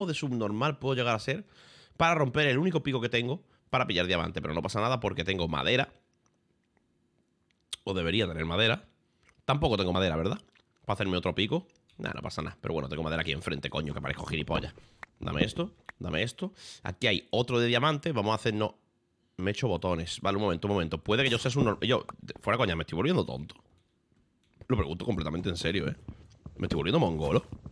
de subnormal puedo llegar a ser para romper el único pico que tengo para pillar diamante. Pero no pasa nada porque tengo madera. O debería tener madera. Tampoco tengo madera, ¿verdad? Para hacerme otro pico. Nada, no pasa nada. Pero bueno, tengo madera aquí enfrente, coño, que parezco gilipollas. Dame esto, dame esto. Aquí hay otro de diamante. Vamos a hacernos... Me echo botones. Vale, un momento, un momento. Puede que yo sea un... Yo, fuera coña, me estoy volviendo tonto. Lo pregunto completamente en serio, ¿eh? Me estoy volviendo mongolo.